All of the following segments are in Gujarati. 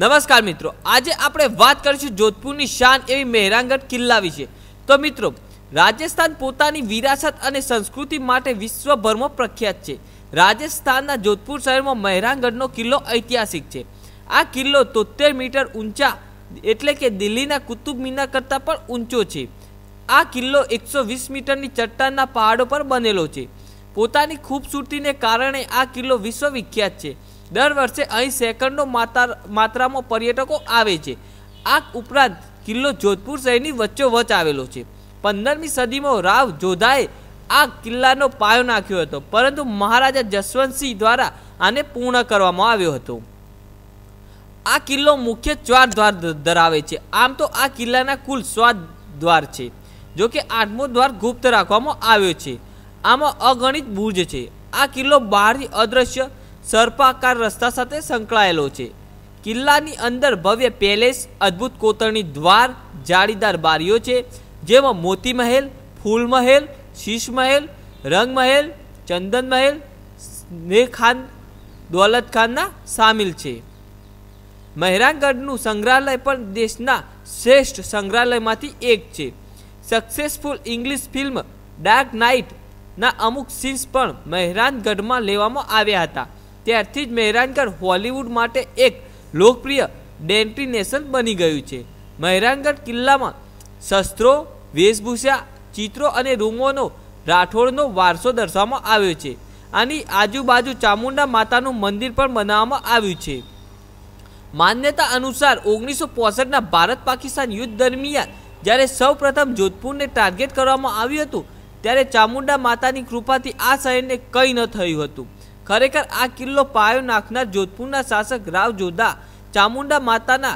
નમસ્કાર મિત્રો આજે આપણે વાત કરીશું જોધપુરની શાન એવી મહેરાંગઢ કિલ્લા વિશે તો મિત્રો રાજસ્થાન પોતાની વિરાસત અને સંસ્કૃતિ માટે વિશ્વભરમાં પ્રખ્યાત છે રાજસ્થાનના જોધપુર શહેરમાં મહેરાંગઢનો કિલ્લો ઐતિહાસિક છે આ કિલ્લો તોતેર મીટર ઊંચા એટલે કે દિલ્હીના કુતુબ મિનાર કરતાં પણ ઊંચો છે આ કિલ્લો એકસો વીસ મીટરની ચટ્ટાનના પહાડો પર બનેલો છે પોતાની ખૂબસૂરતીને કારણે આ કિલ્લો વિશ્વવિખ્યાત છે દર વર્ષે અહીં સેંકડો માત્રામાં પર્યટકો આવે છે આ ઉપરાંત કિલ્લો જોધપુર શહેરની વચ્ચોવચ આવેલો છે પંદરમી સદીમાં રાવ જોધાએ આ કિલ્લાનો પાયો નાખ્યો હતો પરંતુ મહારાજા જસવંતસિંહ દ્વારા આને પૂર્ણ કરવામાં આવ્યો હતો આ કિલ્લો મુખ્ય ચાર દ્વાર ધરાવે છે આમ તો આ કિલ્લાના કુલ સ્વાદ દ્વાર છે જો કે આઠમો દ્વાર ગુપ્ત રાખવામાં આવ્યો છે આમાં અગણિત ભુજ છે આ કિલ્લો બહારથી અદ્રશ્ય સર્પાકાર રસ્તા સાથે સંકળાયેલો છે કિલ્લાની અંદર ભવ્ય પેલેસ અદ્ભુત કોતરણી દ્વાર જાળીદાર બારીઓ છે જેમાં મોતી મહેલ ફૂલ મહેલ શીશ મહેલ રંગ મહેલ ચંદન મહેલ સ્નેહખાન દોલત ખાનના સામેલ છે મહેરાગઢનું સંગ્રહાલય પણ દેશના શ્રેષ્ઠ સંગ્રહાલયમાંથી એક છે સક્સેસફુલ ઇંગ્લિશ ફિલ્મ ડાર્ક નાઇટના અમુક સીન્સ પણ મહેરાનગઢમાં લેવામાં આવ્યા હતા ત્યારથી જ મહેરાનગર હોલિવૂડ માટે એક લોકપ્રિય ડેન્ટિનેશન બની ગયું છે મહેરાનગઢ કિલ્લામાં શસ્ત્રો વેશભૂષા ચિત્રો અને રૂમોનો રાઠોડનો વારસો દર્શાવવામાં આવ્યો છે આની આજુબાજુ ચામુંડા માતાનું મંદિર પણ બનાવવામાં આવ્યું છે માન્યતા અનુસાર ઓગણીસો પોસઠના ભારત પાકિસ્તાન યુદ્ધ દરમિયાન જ્યારે સૌપ્રથમ જોધપુરને ટાર્ગેટ કરવામાં આવ્યું હતું ત્યારે ચામુંડા માતાની કૃપાથી આ શહેરને કંઈ ન થયું હતું ખરેખર આ કિલ્લો પાયો નાખનાર જોધપુરના શાસક રાવ જોધા ચામુંડા માતાના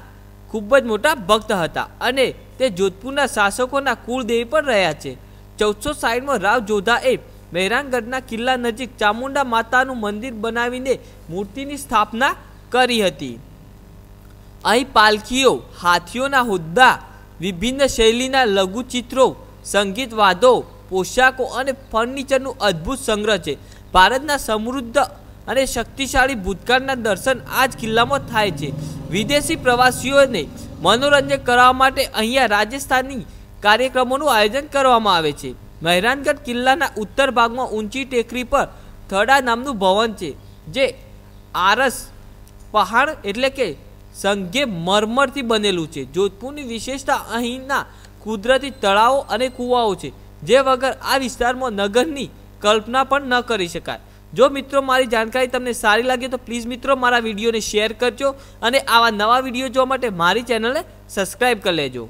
ખૂબ જ મોટા ભક્ત હતા અને તે જોધપુરના શાસકોના કુળદેવી પણ રહ્યા છે ચૌદસો સાઈઠમાં રાવ જોધાએ મહેરાનગઢના કિલ્લા નજીક ચામુંડા માતાનું મંદિર બનાવીને મૂર્તિની સ્થાપના કરી હતી અહીં પાલખીઓ હાથીઓના હોદ્દા વિભિન્ન શૈલીના લઘુચિત્રો સંગીતવાદો પોશાકો અને ફર્નિચરનું અદ્ભુત સંગ્રહ છે ભારતના સમૃદ્ધ અને શક્તિશાળી ભૂતકાળના દર્શન આ જ કિલ્લામાં થાય છે વિદેશી પ્રવાસીઓને મનોરંજન કરવા માટે અહીંયા રાજસ્થાની કાર્યક્રમોનું આયોજન કરવામાં આવે છે મહેરાનગઢ કિલ્લાના ઉત્તર ભાગમાં ઊંચી ટેકરી પર થડા નામનું ભવન છે જે આરસ પહાડ એટલે કે સંઘે મરમરથી બનેલું છે જોધપુરની વિશેષતા અહીંના કુદરતી તળાવો અને કૂવાઓ છે જે વગર આ વિસ્તારમાં નગરની કલ્પના પણ ન કરી શકાય જો મિત્રો મારી જાણકારી તમને સારી લાગે તો પ્લીઝ મિત્રો મારા વિડીયોને શેર કરજો અને આવા નવા વિડીયો જોવા માટે મારી ચેનલને સબસ્ક્રાઈબ કરી લેજો